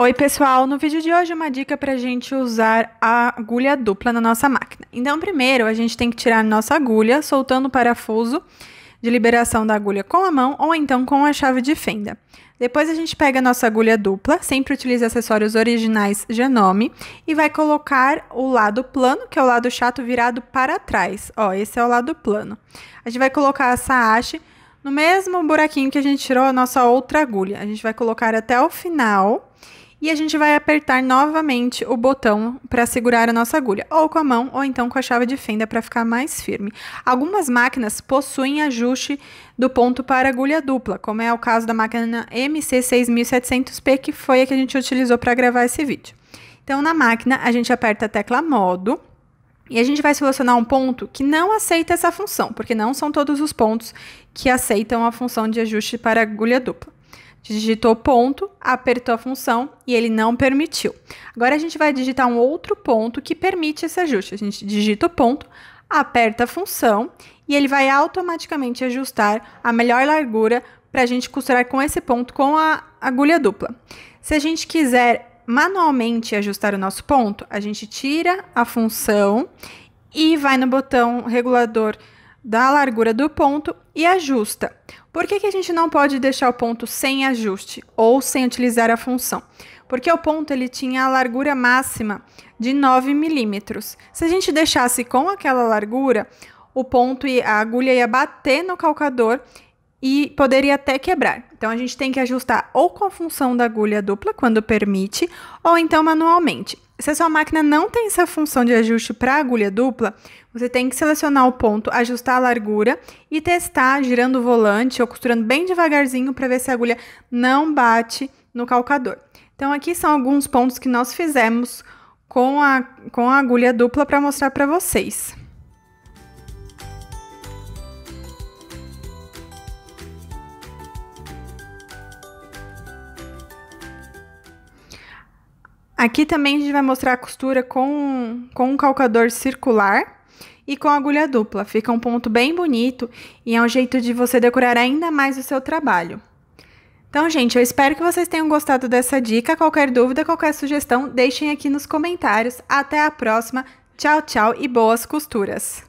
Oi, pessoal! No vídeo de hoje, uma dica para a gente usar a agulha dupla na nossa máquina. Então, primeiro, a gente tem que tirar a nossa agulha, soltando o parafuso de liberação da agulha com a mão ou então com a chave de fenda. Depois a gente pega a nossa agulha dupla, sempre utiliza acessórios originais Genome, e vai colocar o lado plano, que é o lado chato, virado para trás. Ó, esse é o lado plano. A gente vai colocar essa haste no mesmo buraquinho que a gente tirou a nossa outra agulha. A gente vai colocar até o final e a gente vai apertar novamente o botão para segurar a nossa agulha, ou com a mão, ou então com a chave de fenda para ficar mais firme. Algumas máquinas possuem ajuste do ponto para agulha dupla, como é o caso da máquina MC6700P, que foi a que a gente utilizou para gravar esse vídeo. Então, na máquina, a gente aperta a tecla modo, e a gente vai selecionar um ponto que não aceita essa função, porque não são todos os pontos que aceitam a função de ajuste para agulha dupla digitou ponto, apertou a função e ele não permitiu. Agora a gente vai digitar um outro ponto que permite esse ajuste. A gente digita o ponto, aperta a função e ele vai automaticamente ajustar a melhor largura para a gente costurar com esse ponto com a agulha dupla. Se a gente quiser manualmente ajustar o nosso ponto, a gente tira a função e vai no botão regulador da largura do ponto e ajusta. Por que, que a gente não pode deixar o ponto sem ajuste ou sem utilizar a função? Porque o ponto ele tinha a largura máxima de 9 milímetros. Se a gente deixasse com aquela largura, o ponto e a agulha ia bater no calcador e poderia até quebrar. Então a gente tem que ajustar ou com a função da agulha dupla, quando permite, ou então manualmente. Se a sua máquina não tem essa função de ajuste para agulha dupla, você tem que selecionar o ponto, ajustar a largura e testar girando o volante ou costurando bem devagarzinho para ver se a agulha não bate no calcador. Então aqui são alguns pontos que nós fizemos com a, com a agulha dupla para mostrar para vocês. Aqui também a gente vai mostrar a costura com, com um calcador circular e com agulha dupla. Fica um ponto bem bonito e é um jeito de você decorar ainda mais o seu trabalho. Então, gente, eu espero que vocês tenham gostado dessa dica. Qualquer dúvida, qualquer sugestão, deixem aqui nos comentários. Até a próxima. Tchau, tchau e boas costuras!